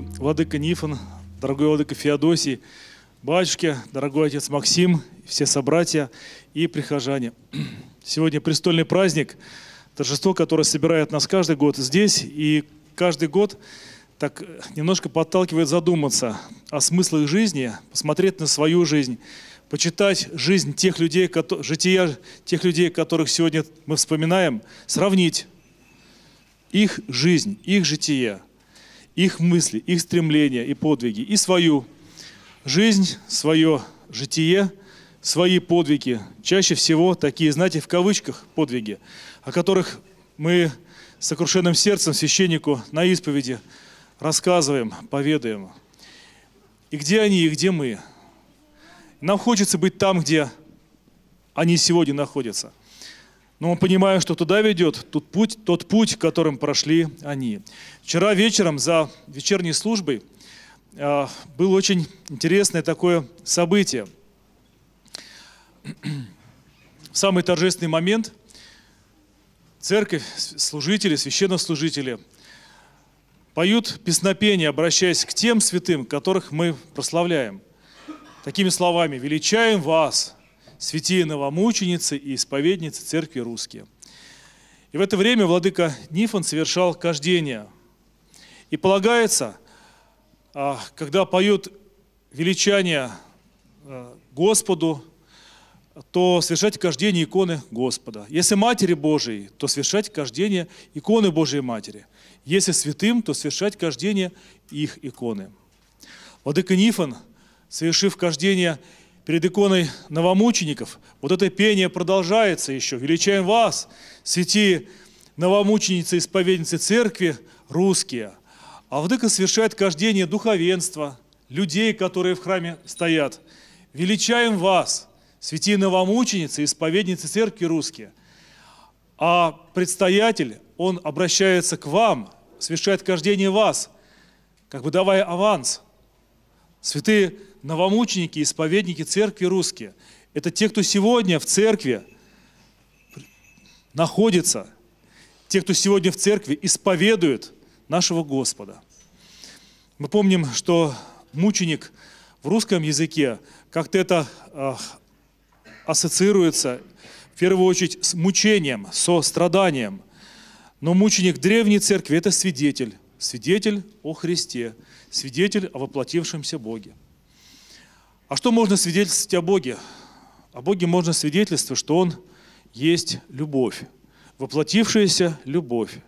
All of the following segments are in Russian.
дорогие Владыка Нифон, дорогой Владыка Феодосий, батюшки, дорогой отец Максим, все собратья и прихожане. Сегодня престольный праздник, торжество, которое собирает нас каждый год здесь, и каждый год так немножко подталкивает задуматься о смыслах жизни, посмотреть на свою жизнь, почитать жизнь тех людей, жития тех людей, которых сегодня мы вспоминаем, сравнить их жизнь, их житие их мысли, их стремления и подвиги, и свою жизнь, свое житие, свои подвиги. Чаще всего такие, знаете, в кавычках подвиги, о которых мы с сокрушенным сердцем священнику на исповеди рассказываем, поведаем. И где они, и где мы? Нам хочется быть там, где они сегодня находятся – но мы понимаем, что туда ведет тот путь, тот путь, которым прошли они. Вчера вечером за вечерней службой э, было очень интересное такое событие. В самый торжественный момент церковь, служители, священнослужители поют песнопение, обращаясь к тем святым, которых мы прославляем. Такими словами «Величаем вас, святые новомученицы и исповедницы церкви русские. И в это время владыка Нифон совершал кождение. И полагается, а, когда поют величание а, Господу, то совершать кождение иконы Господа. Если Матери Божией, то совершать кождение иконы Божией Матери. Если святым, то совершать кождение их иконы. Владыка Нифон, совершив кождение перед иконой новомучеников. Вот это пение продолжается еще. Величаем вас, святи новомученицы, исповедницы церкви русские. А владыка совершает кождение духовенства, людей, которые в храме стоят. Величаем вас, святи новомученицы, исповедницы церкви русские. А предстоятель, он обращается к вам, совершает кождение вас, как бы давая аванс. Святые новомученики, исповедники церкви русские. Это те, кто сегодня в церкви находится, те, кто сегодня в церкви исповедует нашего Господа. Мы помним, что мученик в русском языке как-то это э, ассоциируется в первую очередь с мучением, со страданием. Но мученик древней церкви – это свидетель, свидетель о Христе, свидетель о воплотившемся Боге. А что можно свидетельствовать о Боге? О Боге можно свидетельствовать, что Он есть любовь, воплотившаяся любовь.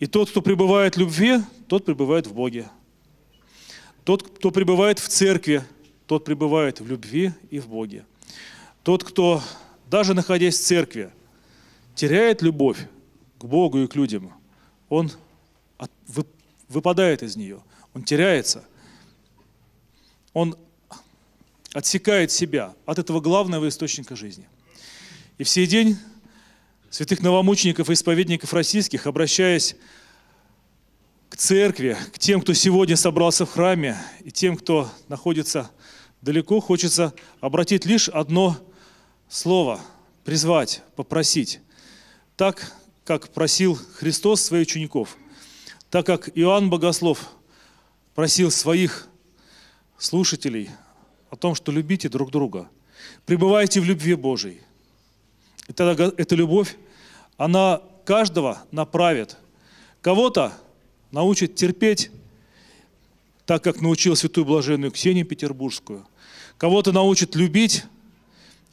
И тот, кто пребывает в любви, тот пребывает в Боге. Тот, кто пребывает в церкви, тот пребывает в любви и в Боге. Тот, кто, даже находясь в церкви, теряет любовь к Богу и к людям, он выпадает из нее, он теряется. Он отсекает себя от этого главного источника жизни. И в сей день святых новомучеников и исповедников российских, обращаясь к церкви, к тем, кто сегодня собрался в храме, и тем, кто находится далеко, хочется обратить лишь одно слово – призвать, попросить. Так, как просил Христос своих учеников, так, как Иоанн Богослов просил своих слушателей – о том, что любите друг друга, пребывайте в любви Божией. И тогда эта любовь, она каждого направит. Кого-то научит терпеть, так как научил святую блаженную Ксению Петербургскую. Кого-то научит любить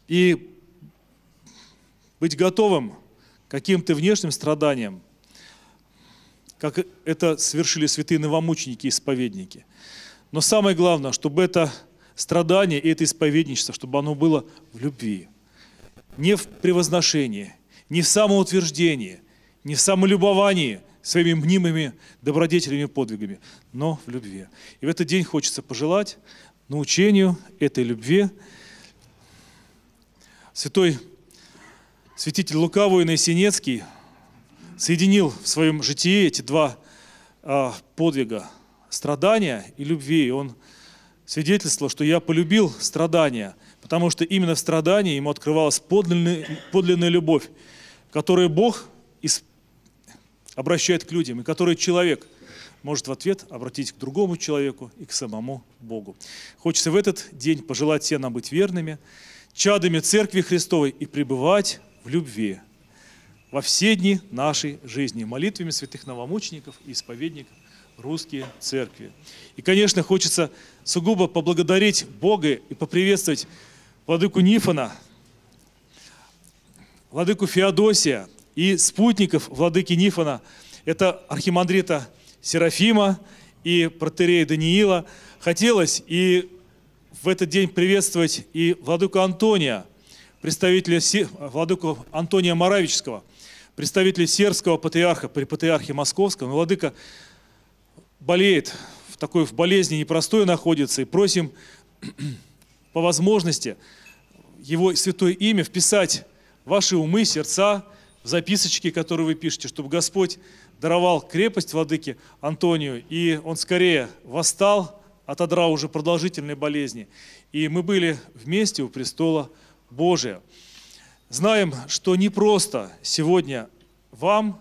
и быть готовым к каким-то внешним страданиям, как это совершили святые новомученики и исповедники. Но самое главное, чтобы это страдание и это исповедничество, чтобы оно было в любви, не в превозношении, не в самоутверждении, не в самолюбовании своими мнимыми добродетелями и подвигами, но в любви. И в этот день хочется пожелать научению этой любви. Святой святитель Лука Синецкий соединил в своем житии эти два а, подвига – страдания и любви. И он свидетельство, что я полюбил страдания, потому что именно в страдании ему открывалась подлинная, подлинная любовь, которую Бог из... обращает к людям, и которую человек может в ответ обратить к другому человеку и к самому Богу. Хочется в этот день пожелать всем нам быть верными, чадами Церкви Христовой и пребывать в любви во все дни нашей жизни, молитвами святых новомучеников и исповедников русские церкви. И, конечно, хочется сугубо поблагодарить Бога и поприветствовать владыку Нифона, владыку Феодосия и спутников владыки Нифона. Это архимандрита Серафима и протерея Даниила. Хотелось и в этот день приветствовать и владыку Антония, представителя владыку Антония Моравического, представителя сербского патриарха при патриархе Московском. Ну, владыка болеет, в такой в болезни непростой находится, и просим по возможности его святое имя вписать в ваши умы, сердца, в записочки, которые вы пишете, чтобы Господь даровал крепость владыке Антонию, и он скорее восстал от одра уже продолжительной болезни. И мы были вместе у престола Божия. Знаем, что не просто сегодня вам,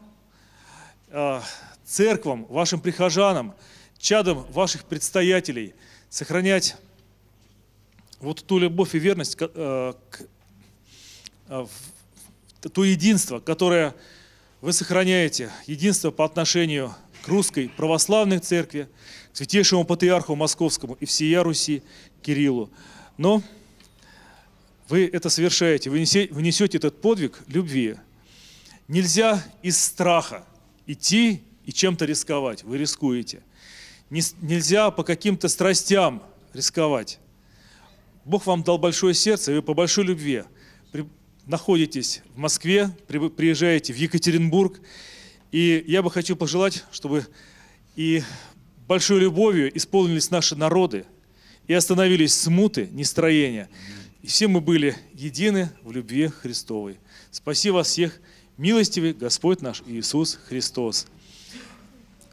а, церквам, вашим прихожанам, чадам ваших предстоятелей, сохранять вот ту любовь и верность, э, э, то единство, которое вы сохраняете, единство по отношению к русской православной церкви, к святейшему патриарху московскому и всея Руси Кириллу. Но вы это совершаете, вы несете этот подвиг любви. Нельзя из страха идти и чем-то рисковать. Вы рискуете. нельзя по каким-то страстям рисковать. Бог вам дал большое сердце, и вы по большой любви находитесь в Москве, приезжаете в Екатеринбург. И я бы хотел пожелать, чтобы и большой любовью исполнились наши народы, и остановились смуты, нестроения. И все мы были едины в любви Христовой. Спаси вас всех, милостивый Господь наш Иисус Христос.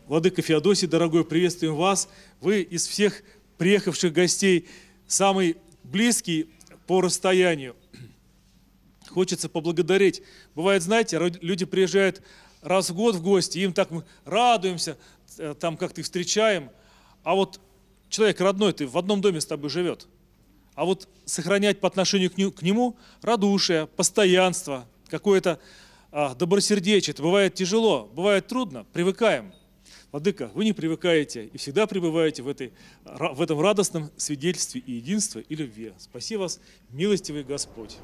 Владыка Феодосий, дорогой, приветствуем вас. Вы из всех приехавших гостей самый близкий по расстоянию. Хочется поблагодарить. Бывает, знаете, люди приезжают раз в год в гости, им так мы радуемся, э, там как-то их встречаем. А вот человек родной, ты в одном доме с тобой живет. А вот сохранять по отношению к нему радушие, постоянство, какое-то а, добросердечие, это бывает тяжело, бывает трудно, привыкаем – Владыка, вы не привыкаете и всегда пребываете в, этой, в этом радостном свидетельстве и единства и любви. Спаси вас, милостивый Господь.